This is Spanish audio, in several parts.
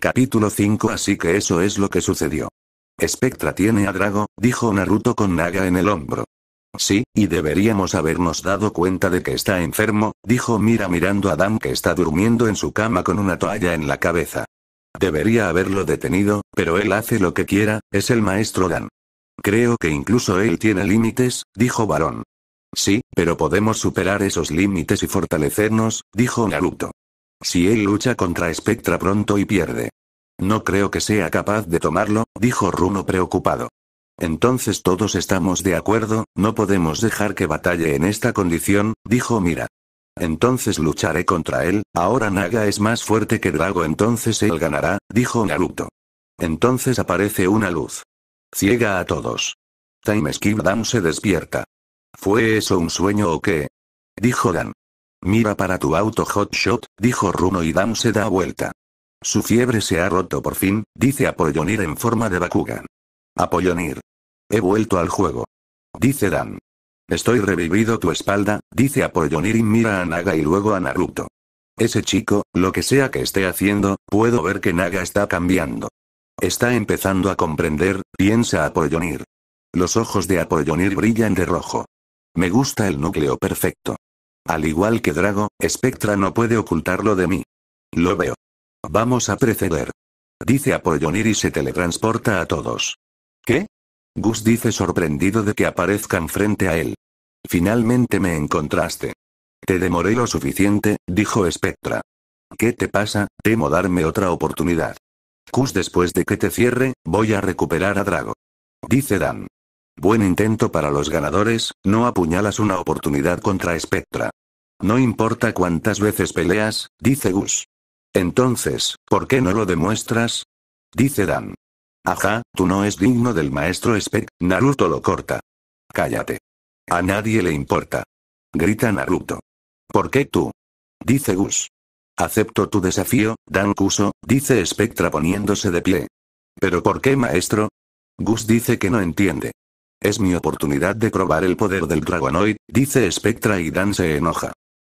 Capítulo 5 Así que eso es lo que sucedió. espectra tiene a Drago, dijo Naruto con Naga en el hombro. Sí, y deberíamos habernos dado cuenta de que está enfermo, dijo Mira mirando a dan que está durmiendo en su cama con una toalla en la cabeza. Debería haberlo detenido, pero él hace lo que quiera, es el maestro Dan. Creo que incluso él tiene límites, dijo Barón. Sí, pero podemos superar esos límites y fortalecernos, dijo Naruto. Si él lucha contra Spectra pronto y pierde. No creo que sea capaz de tomarlo, dijo Runo preocupado. Entonces todos estamos de acuerdo, no podemos dejar que batalle en esta condición, dijo Mira. Entonces lucharé contra él, ahora Naga es más fuerte que Drago entonces él ganará, dijo Naruto. Entonces aparece una luz. Ciega a todos. Time Skip Dan se despierta. ¿Fue eso un sueño o qué? Dijo Dan. Mira para tu auto hot shot, dijo Runo y Dan se da vuelta. Su fiebre se ha roto por fin, dice Apollonir en forma de Bakugan. Apollonir. He vuelto al juego. Dice Dan. Estoy revivido tu espalda, dice Apollonir y mira a Naga y luego a Naruto. Ese chico, lo que sea que esté haciendo, puedo ver que Naga está cambiando. Está empezando a comprender, piensa Apollonir. Los ojos de Apollonir brillan de rojo. Me gusta el núcleo perfecto. Al igual que Drago, Spectra no puede ocultarlo de mí. Lo veo. Vamos a preceder. Dice Apollonir y se teletransporta a todos. ¿Qué? Gus dice sorprendido de que aparezcan frente a él. Finalmente me encontraste. Te demoré lo suficiente, dijo Spectra. ¿Qué te pasa? Temo darme otra oportunidad. Gus después de que te cierre, voy a recuperar a Drago. Dice Dan. Buen intento para los ganadores, no apuñalas una oportunidad contra Spectra. No importa cuántas veces peleas, dice Gus. Entonces, ¿por qué no lo demuestras? Dice Dan. Ajá, tú no es digno del maestro Spectra. Naruto lo corta. Cállate. A nadie le importa. Grita Naruto. ¿Por qué tú? Dice Gus. Acepto tu desafío, Dan Kuso, dice Spectra poniéndose de pie. ¿Pero por qué maestro? Gus dice que no entiende. Es mi oportunidad de probar el poder del Dragonoid, dice Spectra y Dan se enoja.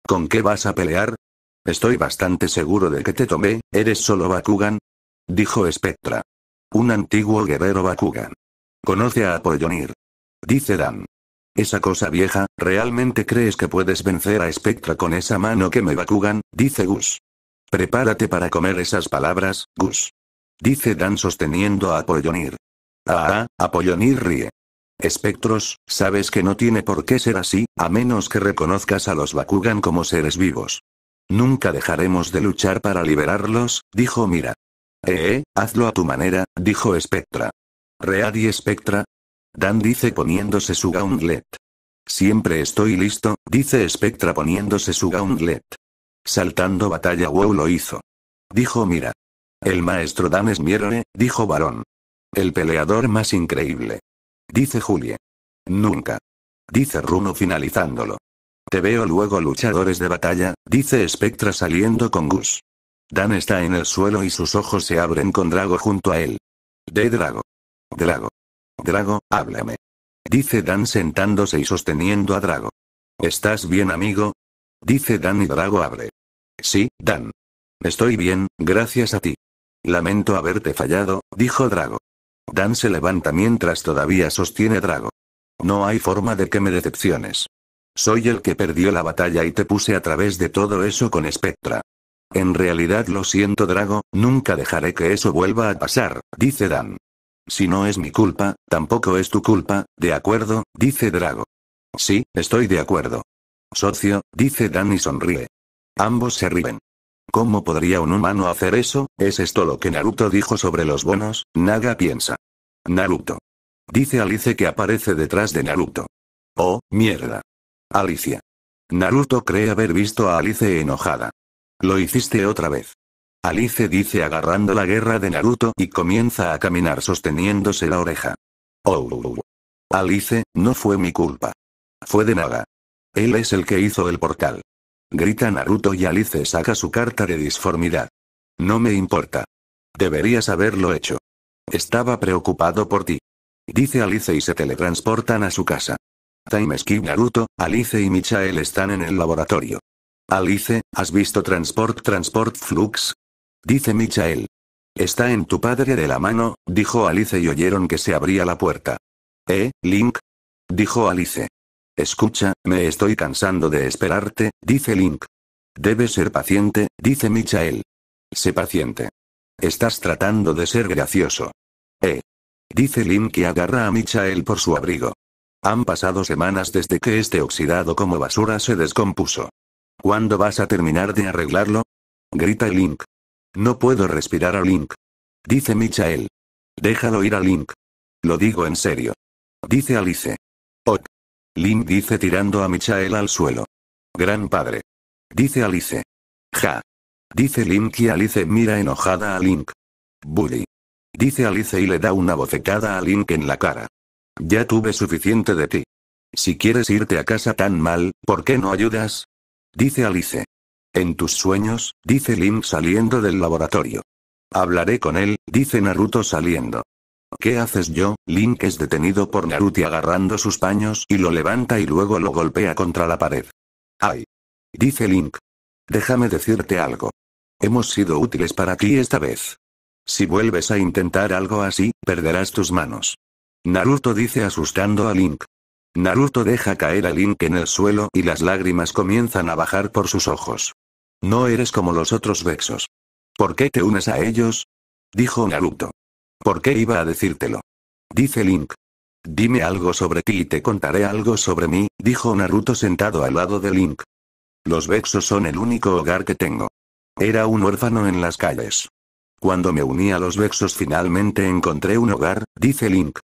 ¿Con qué vas a pelear? Estoy bastante seguro de que te tomé, ¿eres solo Bakugan? Dijo Spectra. Un antiguo guerrero Bakugan. Conoce a Apollonir. Dice Dan. Esa cosa vieja, ¿realmente crees que puedes vencer a Spectra con esa mano que me Bakugan? Dice Gus. Prepárate para comer esas palabras, Gus. Dice Dan sosteniendo a Apollonir. Ah, ah, Apollonir ríe espectros, sabes que no tiene por qué ser así, a menos que reconozcas a los Bakugan como seres vivos. Nunca dejaremos de luchar para liberarlos, dijo Mira. Eh, eh, hazlo a tu manera, dijo Spectra. Read y Spectra. Dan dice poniéndose su gauntlet. Siempre estoy listo, dice Spectra poniéndose su gauntlet. Saltando batalla WoW lo hizo. Dijo Mira. El maestro Dan es dijo varón El peleador más increíble dice Julie. Nunca. Dice Runo finalizándolo. Te veo luego luchadores de batalla, dice Spectra saliendo con Gus. Dan está en el suelo y sus ojos se abren con Drago junto a él. De Drago. Drago. Drago, háblame. Dice Dan sentándose y sosteniendo a Drago. ¿Estás bien, amigo? Dice Dan y Drago abre. Sí, Dan. Estoy bien, gracias a ti. Lamento haberte fallado, dijo Drago. Dan se levanta mientras todavía sostiene Drago. No hay forma de que me decepciones. Soy el que perdió la batalla y te puse a través de todo eso con Spectra. En realidad lo siento Drago, nunca dejaré que eso vuelva a pasar, dice Dan. Si no es mi culpa, tampoco es tu culpa, ¿de acuerdo? dice Drago. Sí, estoy de acuerdo. Socio, dice Dan y sonríe. Ambos se ríen. ¿Cómo podría un humano hacer eso? ¿Es esto lo que Naruto dijo sobre los bonos? Naga piensa. Naruto. Dice Alice que aparece detrás de Naruto. Oh, mierda. Alicia. Naruto cree haber visto a Alice enojada. Lo hiciste otra vez. Alice dice agarrando la guerra de Naruto y comienza a caminar sosteniéndose la oreja. Oh. oh, oh. Alice, no fue mi culpa. Fue de Naga. Él es el que hizo el portal. Grita Naruto y Alice saca su carta de disformidad. No me importa. Deberías haberlo hecho. Estaba preocupado por ti. Dice Alice y se teletransportan a su casa. Time Skip Naruto, Alice y Michael están en el laboratorio. Alice, ¿has visto Transport Transport Flux? Dice Michael. Está en tu padre de la mano, dijo Alice y oyeron que se abría la puerta. ¿Eh, Link? Dijo Alice. Escucha, me estoy cansando de esperarte, dice Link. Debes ser paciente, dice Michael. Sé paciente. Estás tratando de ser gracioso. Eh. Dice Link y agarra a Michael por su abrigo. Han pasado semanas desde que este oxidado como basura se descompuso. ¿Cuándo vas a terminar de arreglarlo? Grita Link. No puedo respirar a Link. Dice Michael. Déjalo ir a Link. Lo digo en serio. Dice Alice. Ok. Link dice tirando a Michael al suelo. Gran padre. Dice Alice. Ja. Dice Link y Alice mira enojada a Link. Bully. Dice Alice y le da una bofetada a Link en la cara. Ya tuve suficiente de ti. Si quieres irte a casa tan mal, ¿por qué no ayudas? Dice Alice. En tus sueños, dice Link saliendo del laboratorio. Hablaré con él, dice Naruto saliendo. ¿Qué haces yo? Link es detenido por Naruto agarrando sus paños y lo levanta y luego lo golpea contra la pared. ¡Ay! Dice Link. Déjame decirte algo. Hemos sido útiles para ti esta vez. Si vuelves a intentar algo así, perderás tus manos. Naruto dice asustando a Link. Naruto deja caer a Link en el suelo y las lágrimas comienzan a bajar por sus ojos. No eres como los otros Vexos. ¿Por qué te unes a ellos? Dijo Naruto. ¿Por qué iba a decírtelo? Dice Link. Dime algo sobre ti y te contaré algo sobre mí, dijo Naruto sentado al lado de Link. Los Vexos son el único hogar que tengo. Era un huérfano en las calles. Cuando me uní a los Vexos finalmente encontré un hogar, dice Link.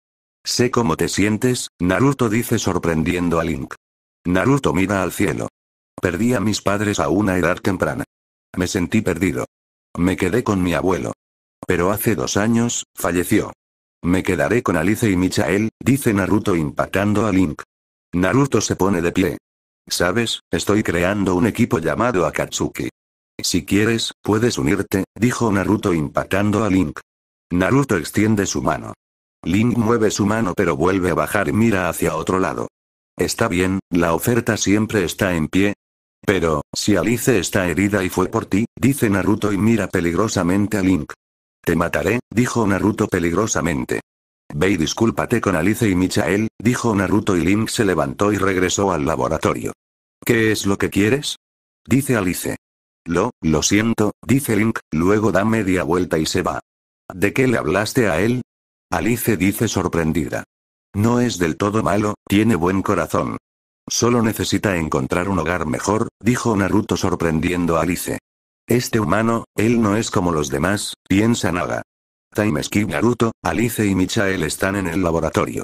Sé cómo te sientes, Naruto dice sorprendiendo a Link. Naruto mira al cielo. Perdí a mis padres a una edad temprana. Me sentí perdido. Me quedé con mi abuelo. Pero hace dos años, falleció. Me quedaré con Alice y Michael, dice Naruto impactando a Link. Naruto se pone de pie. Sabes, estoy creando un equipo llamado Akatsuki. Si quieres, puedes unirte, dijo Naruto impactando a Link. Naruto extiende su mano. Link mueve su mano pero vuelve a bajar y mira hacia otro lado. Está bien, la oferta siempre está en pie. Pero, si Alice está herida y fue por ti, dice Naruto y mira peligrosamente a Link. Te mataré, dijo Naruto peligrosamente. Ve y discúlpate con Alice y Michael, dijo Naruto y Link se levantó y regresó al laboratorio. ¿Qué es lo que quieres? Dice Alice. Lo, lo siento, dice Link, luego da media vuelta y se va. ¿De qué le hablaste a él? Alice dice sorprendida. No es del todo malo, tiene buen corazón. Solo necesita encontrar un hogar mejor, dijo Naruto sorprendiendo a Alice. Este humano, él no es como los demás, piensa Naga. Time Naruto, Alice y Michael están en el laboratorio.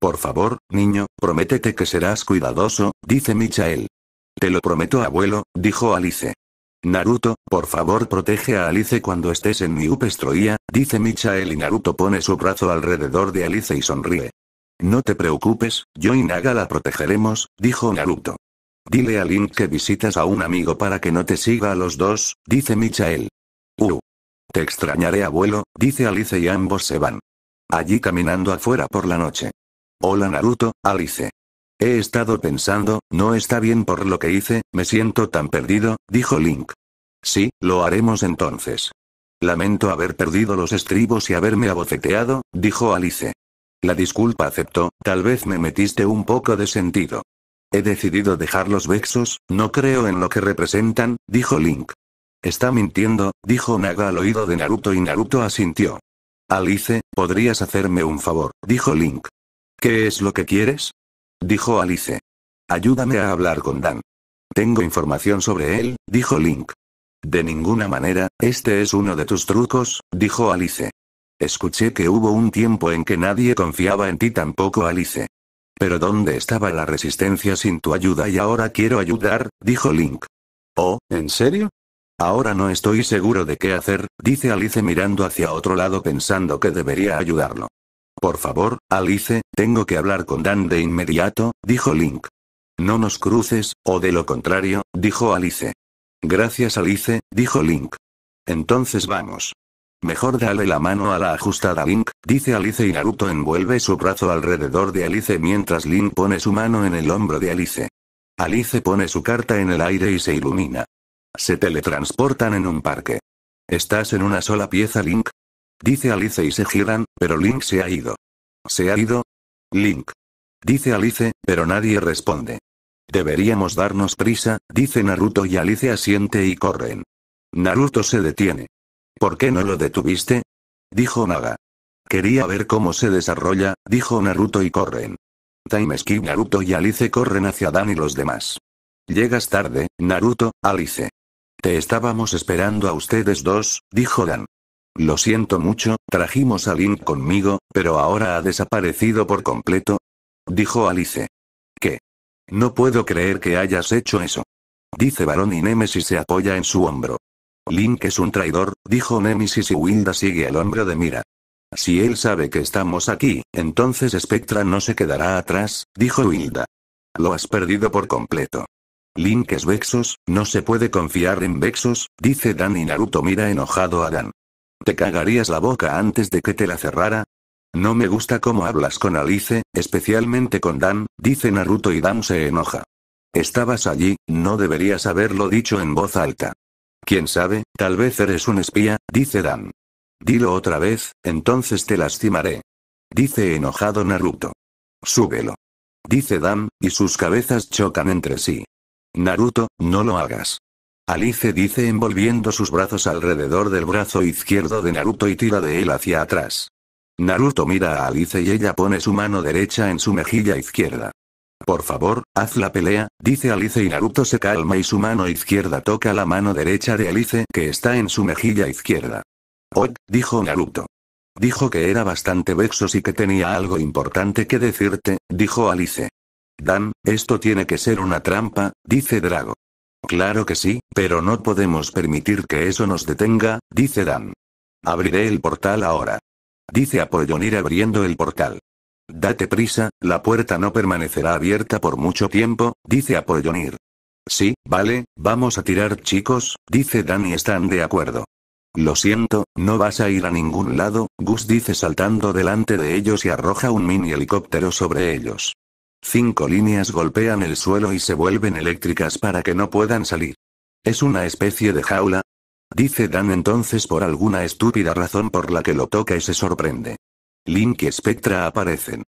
Por favor, niño, prométete que serás cuidadoso, dice Michael. Te lo prometo abuelo, dijo Alice. Naruto, por favor protege a Alice cuando estés en mi upestroía, dice Michael y Naruto pone su brazo alrededor de Alice y sonríe. No te preocupes, yo y Naga la protegeremos, dijo Naruto. Dile a Link que visitas a un amigo para que no te siga a los dos, dice Michael. Uh. Te extrañaré, abuelo, dice Alice y ambos se van. Allí caminando afuera por la noche. Hola Naruto, Alice. He estado pensando, no está bien por lo que hice, me siento tan perdido, dijo Link. Sí, lo haremos entonces. Lamento haber perdido los estribos y haberme abofeteado, dijo Alice. La disculpa aceptó, tal vez me metiste un poco de sentido. He decidido dejar los Vexos, no creo en lo que representan, dijo Link. Está mintiendo, dijo Naga al oído de Naruto y Naruto asintió. Alice, ¿podrías hacerme un favor? dijo Link. ¿Qué es lo que quieres? dijo Alice. Ayúdame a hablar con Dan. Tengo información sobre él, dijo Link. De ninguna manera, este es uno de tus trucos, dijo Alice. Escuché que hubo un tiempo en que nadie confiaba en ti tampoco Alice. Pero ¿dónde estaba la resistencia sin tu ayuda y ahora quiero ayudar? dijo Link. Oh, ¿en serio? Ahora no estoy seguro de qué hacer, dice Alice mirando hacia otro lado pensando que debería ayudarlo. Por favor, Alice, tengo que hablar con Dan de inmediato, dijo Link. No nos cruces, o de lo contrario, dijo Alice. Gracias Alice, dijo Link. Entonces vamos. Mejor dale la mano a la ajustada Link, dice Alice y Naruto envuelve su brazo alrededor de Alice mientras Link pone su mano en el hombro de Alice. Alice pone su carta en el aire y se ilumina. Se teletransportan en un parque. ¿Estás en una sola pieza, Link? Dice Alice y se giran, pero Link se ha ido. ¿Se ha ido? Link. Dice Alice, pero nadie responde. Deberíamos darnos prisa, dice Naruto y Alice asiente y corren. Naruto se detiene. ¿Por qué no lo detuviste? Dijo Naga. Quería ver cómo se desarrolla, dijo Naruto y corren. Time Skip Naruto y Alice corren hacia Dan y los demás. Llegas tarde, Naruto, Alice. Te estábamos esperando a ustedes dos, dijo Dan. Lo siento mucho, trajimos a Link conmigo, pero ahora ha desaparecido por completo. Dijo Alice. ¿Qué? No puedo creer que hayas hecho eso. Dice Barón y Nemesis se apoya en su hombro. Link es un traidor, dijo Nemesis y Wilda sigue al hombro de Mira. Si él sabe que estamos aquí, entonces Spectra no se quedará atrás, dijo Wilda. Lo has perdido por completo. Link es Vexos, no se puede confiar en Vexos, dice Dan y Naruto mira enojado a Dan. ¿Te cagarías la boca antes de que te la cerrara? No me gusta cómo hablas con Alice, especialmente con Dan, dice Naruto y Dan se enoja. Estabas allí, no deberías haberlo dicho en voz alta. Quién sabe, tal vez eres un espía, dice Dan. Dilo otra vez, entonces te lastimaré. Dice enojado Naruto. Súbelo. Dice Dan, y sus cabezas chocan entre sí. Naruto, no lo hagas. Alice dice envolviendo sus brazos alrededor del brazo izquierdo de Naruto y tira de él hacia atrás. Naruto mira a Alice y ella pone su mano derecha en su mejilla izquierda. Por favor, haz la pelea, dice Alice y Naruto se calma y su mano izquierda toca la mano derecha de Alice que está en su mejilla izquierda. Oh, dijo Naruto. Dijo que era bastante vexoso y que tenía algo importante que decirte, dijo Alice. Dan, esto tiene que ser una trampa, dice Drago. Claro que sí, pero no podemos permitir que eso nos detenga, dice Dan. Abriré el portal ahora. Dice Apollonir abriendo el portal. Date prisa, la puerta no permanecerá abierta por mucho tiempo, dice Apollonir. Sí, vale, vamos a tirar chicos, dice Dan y están de acuerdo. Lo siento, no vas a ir a ningún lado, Gus dice saltando delante de ellos y arroja un mini helicóptero sobre ellos. Cinco líneas golpean el suelo y se vuelven eléctricas para que no puedan salir. ¿Es una especie de jaula? Dice Dan entonces por alguna estúpida razón por la que lo toca y se sorprende. Link y Spectra aparecen.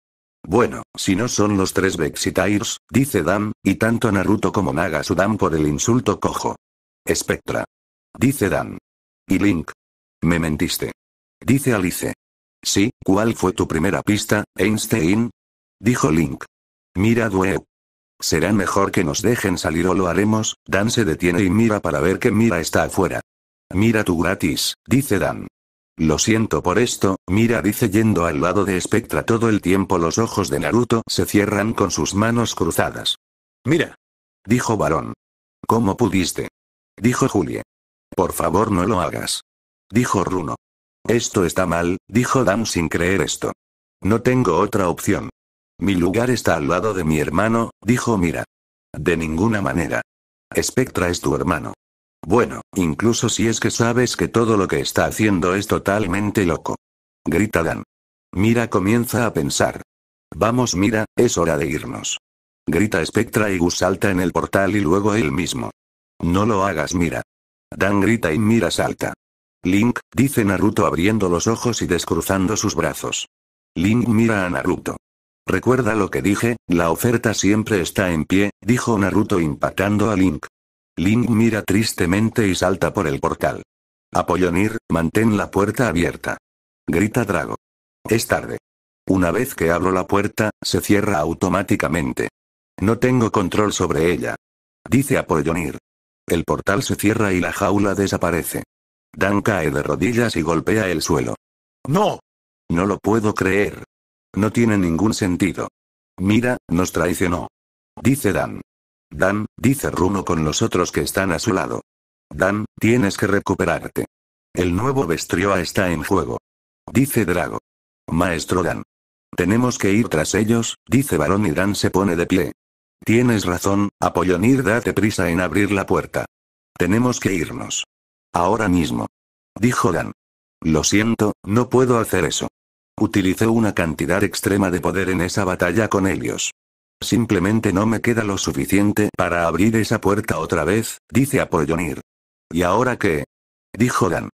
Bueno, si no son los tres Tires, dice Dan, y tanto Naruto como su dan por el insulto cojo. Spectra. Dice Dan. Y Link. Me mentiste. Dice Alice. Sí, ¿cuál fue tu primera pista, Einstein? Dijo Link. Mira due Será mejor que nos dejen salir o lo haremos, Dan se detiene y mira para ver que Mira está afuera. Mira tú gratis, dice Dan. Lo siento por esto, Mira dice yendo al lado de Spectra todo el tiempo los ojos de Naruto se cierran con sus manos cruzadas. Mira. Dijo varón. ¿Cómo pudiste? Dijo Julie. Por favor no lo hagas. Dijo Runo. Esto está mal, dijo Dan sin creer esto. No tengo otra opción. Mi lugar está al lado de mi hermano, dijo Mira. De ninguna manera. Spectra es tu hermano. Bueno, incluso si es que sabes que todo lo que está haciendo es totalmente loco. Grita Dan. Mira comienza a pensar. Vamos mira, es hora de irnos. Grita Spectra y Gus salta en el portal y luego él mismo. No lo hagas mira. Dan grita y mira salta. Link, dice Naruto abriendo los ojos y descruzando sus brazos. Link mira a Naruto. Recuerda lo que dije, la oferta siempre está en pie, dijo Naruto impactando a Link. Ling mira tristemente y salta por el portal. Apollonir, mantén la puerta abierta. Grita Drago. Es tarde. Una vez que abro la puerta, se cierra automáticamente. No tengo control sobre ella. Dice Apollonir. El portal se cierra y la jaula desaparece. Dan cae de rodillas y golpea el suelo. ¡No! No lo puedo creer. No tiene ningún sentido. Mira, nos traicionó. Dice Dan. Dan, dice Runo con los otros que están a su lado. Dan, tienes que recuperarte. El nuevo Bestrioa está en juego. Dice Drago. Maestro Dan. Tenemos que ir tras ellos, dice Barón y Dan se pone de pie. Tienes razón, Apollonir, date prisa en abrir la puerta. Tenemos que irnos. Ahora mismo. Dijo Dan. Lo siento, no puedo hacer eso. Utilicé una cantidad extrema de poder en esa batalla con ellos. Simplemente no me queda lo suficiente para abrir esa puerta otra vez, dice Apollonir. ¿Y ahora qué? dijo Dan.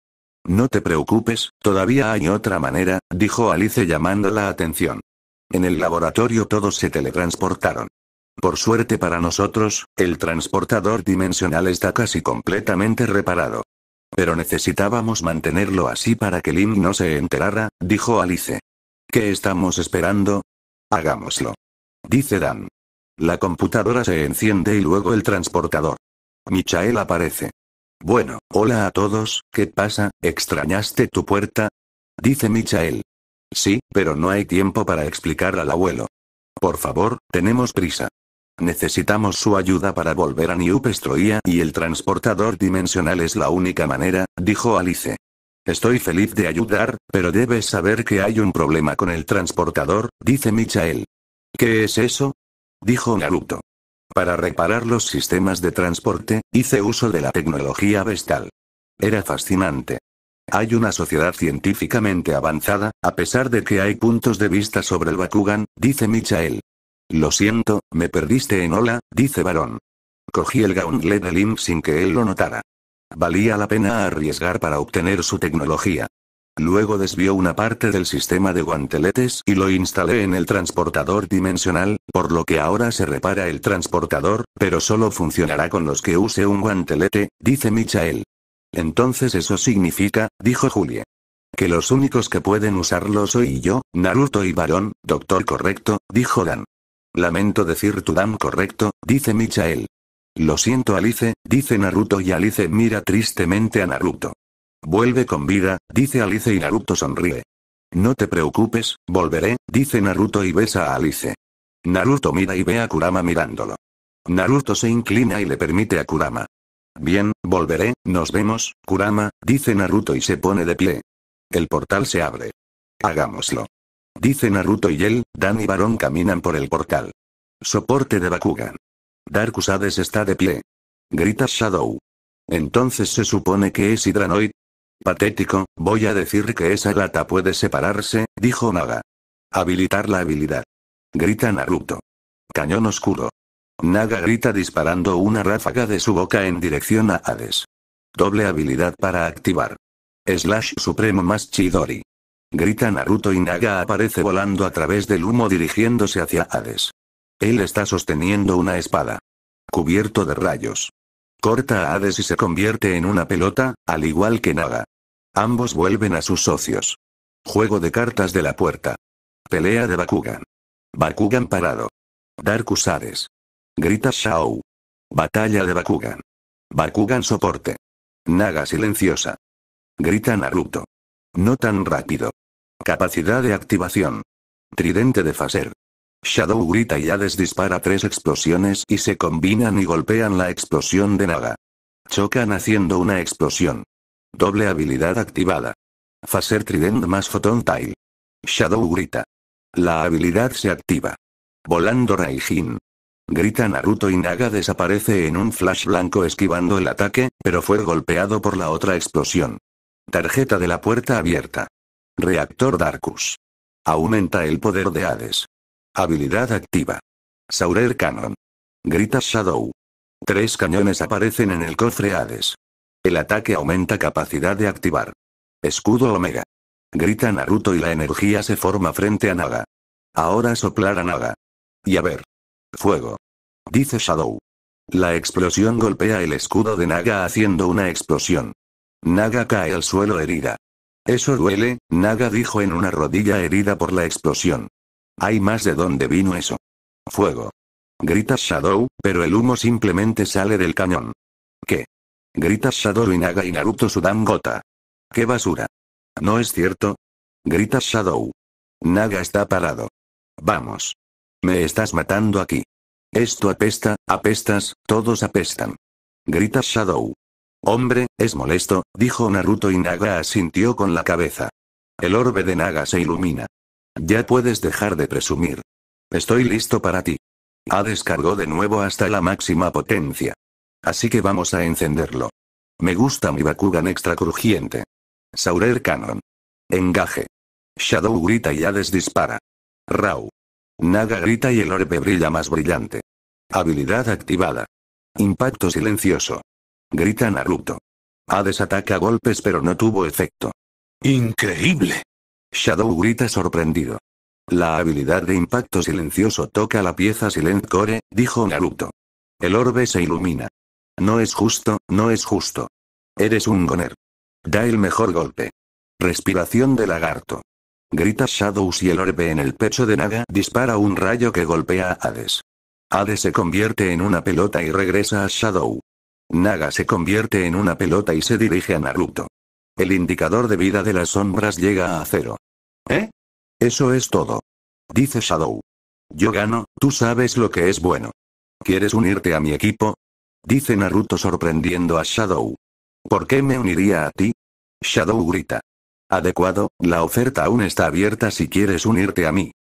No te preocupes, todavía hay otra manera, dijo Alice llamando la atención. En el laboratorio todos se teletransportaron. Por suerte para nosotros, el transportador dimensional está casi completamente reparado. Pero necesitábamos mantenerlo así para que lynn no se enterara, dijo Alice. ¿Qué estamos esperando? Hagámoslo dice Dan. La computadora se enciende y luego el transportador. Michael aparece. Bueno, hola a todos, ¿qué pasa? ¿Extrañaste tu puerta? Dice Michael. Sí, pero no hay tiempo para explicar al abuelo. Por favor, tenemos prisa. Necesitamos su ayuda para volver a New y el transportador dimensional es la única manera, dijo Alice. Estoy feliz de ayudar, pero debes saber que hay un problema con el transportador, dice Michael. ¿Qué es eso? Dijo Naruto. Para reparar los sistemas de transporte, hice uso de la tecnología Vestal. Era fascinante. Hay una sociedad científicamente avanzada, a pesar de que hay puntos de vista sobre el Bakugan, dice Michael. Lo siento, me perdiste en Ola, dice Barón. Cogí el gauntlet de Lim sin que él lo notara. Valía la pena arriesgar para obtener su tecnología. Luego desvió una parte del sistema de guanteletes y lo instalé en el transportador dimensional, por lo que ahora se repara el transportador, pero solo funcionará con los que use un guantelete, dice Michael. Entonces eso significa, dijo Julia. Que los únicos que pueden usarlo soy yo, Naruto y Barón, doctor correcto, dijo Dan. Lamento decir tu Dan correcto, dice Michael. Lo siento Alice, dice Naruto y Alice mira tristemente a Naruto. Vuelve con vida, dice Alice y Naruto sonríe. No te preocupes, volveré, dice Naruto y besa a Alice. Naruto mira y ve a Kurama mirándolo. Naruto se inclina y le permite a Kurama. Bien, volveré, nos vemos, Kurama, dice Naruto y se pone de pie. El portal se abre. Hagámoslo. Dice Naruto y él, Dan y Barón caminan por el portal. Soporte de Bakugan. Darkusades está de pie. Grita Shadow. Entonces se supone que es Hidranoid, Patético, voy a decir que esa gata puede separarse, dijo Naga. Habilitar la habilidad. Grita Naruto. Cañón oscuro. Naga grita disparando una ráfaga de su boca en dirección a Hades. Doble habilidad para activar. Slash Supremo más Chidori. Grita Naruto y Naga aparece volando a través del humo dirigiéndose hacia Hades. Él está sosteniendo una espada. Cubierto de rayos. Corta a Hades y se convierte en una pelota, al igual que Naga. Ambos vuelven a sus socios. Juego de cartas de la puerta. Pelea de Bakugan. Bakugan parado. Dark Grita Shao. Batalla de Bakugan. Bakugan soporte. Naga silenciosa. Grita Naruto. No tan rápido. Capacidad de activación. Tridente de Faser. Shadow grita y Hades dispara tres explosiones y se combinan y golpean la explosión de Naga. Chocan haciendo una explosión. Doble habilidad activada. Facer Trident más Photon Tile. Shadow grita. La habilidad se activa. Volando Raijin. Grita Naruto y Naga desaparece en un flash blanco esquivando el ataque, pero fue golpeado por la otra explosión. Tarjeta de la puerta abierta. Reactor Darkus. Aumenta el poder de Hades. Habilidad activa. Saurer Cannon. Grita Shadow. Tres cañones aparecen en el cofre Hades. El ataque aumenta capacidad de activar. Escudo Omega. Grita Naruto y la energía se forma frente a Naga. Ahora soplar a Naga. Y a ver. Fuego. Dice Shadow. La explosión golpea el escudo de Naga haciendo una explosión. Naga cae al suelo herida. Eso duele, Naga dijo en una rodilla herida por la explosión. Hay más de dónde vino eso. Fuego. Grita Shadow, pero el humo simplemente sale del cañón. ¿Qué? Gritas Shadow Naga y Naruto Sudan Gota. ¡Qué basura! ¿No es cierto? Grita Shadow. Naga está parado. Vamos. Me estás matando aquí. Esto apesta, apestas, todos apestan. Grita Shadow. Hombre, es molesto, dijo Naruto y Naga asintió con la cabeza. El orbe de Naga se ilumina. Ya puedes dejar de presumir. Estoy listo para ti. A descargó de nuevo hasta la máxima potencia. Así que vamos a encenderlo. Me gusta mi Bakugan extra crujiente. Saurer Cannon. Engaje. Shadow grita y Hades dispara. Rau. Naga grita y el orbe brilla más brillante. Habilidad activada. Impacto silencioso. Grita Naruto. Hades ataca golpes pero no tuvo efecto. Increíble. Shadow grita sorprendido. La habilidad de impacto silencioso toca la pieza Silent Core, dijo Naruto. El orbe se ilumina. No es justo, no es justo. Eres un goner. Da el mejor golpe. Respiración de lagarto. Grita Shadows y el orbe en el pecho de Naga dispara un rayo que golpea a Hades. Hades se convierte en una pelota y regresa a Shadow. Naga se convierte en una pelota y se dirige a Naruto. El indicador de vida de las sombras llega a cero. ¿Eh? Eso es todo. Dice Shadow. Yo gano, tú sabes lo que es bueno. ¿Quieres unirte a mi equipo? dice Naruto sorprendiendo a Shadow. ¿Por qué me uniría a ti? Shadow grita. Adecuado, la oferta aún está abierta si quieres unirte a mí.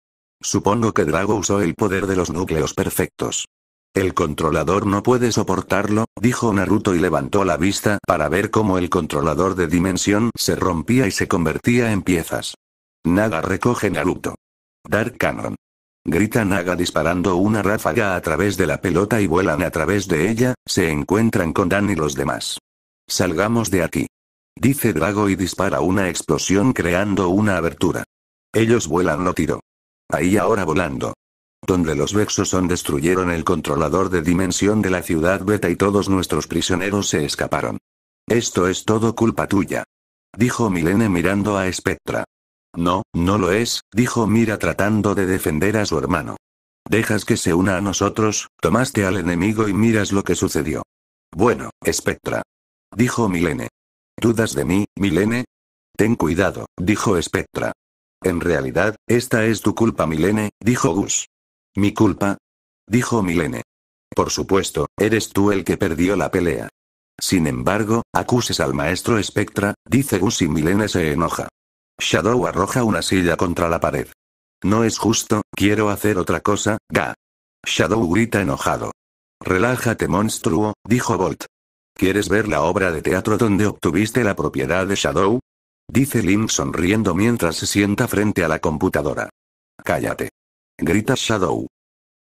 Supongo que Drago usó el poder de los núcleos perfectos. El controlador no puede soportarlo, dijo Naruto y levantó la vista para ver cómo el controlador de dimensión se rompía y se convertía en piezas. Naga recoge Naruto. Dark Cannon. Grita Naga disparando una ráfaga a través de la pelota y vuelan a través de ella, se encuentran con Dan y los demás. Salgamos de aquí. Dice Drago y dispara una explosión creando una abertura. Ellos vuelan lo tiro. Ahí ahora volando. Donde los Vexoson destruyeron el controlador de dimensión de la ciudad Beta y todos nuestros prisioneros se escaparon. Esto es todo culpa tuya. Dijo Milene mirando a Spectra. No, no lo es, dijo Mira tratando de defender a su hermano. Dejas que se una a nosotros, tomaste al enemigo y miras lo que sucedió. Bueno, Spectra. Dijo Milene. ¿Dudas de mí, Milene? Ten cuidado, dijo Spectra. En realidad, esta es tu culpa, Milene, dijo Gus. ¿Mi culpa? Dijo Milene. Por supuesto, eres tú el que perdió la pelea. Sin embargo, acuses al maestro Spectra, dice Gus y Milene se enoja. Shadow arroja una silla contra la pared. No es justo, quiero hacer otra cosa, ga. Shadow grita enojado. Relájate monstruo, dijo Bolt. ¿Quieres ver la obra de teatro donde obtuviste la propiedad de Shadow? Dice Link sonriendo mientras se sienta frente a la computadora. Cállate. Grita Shadow.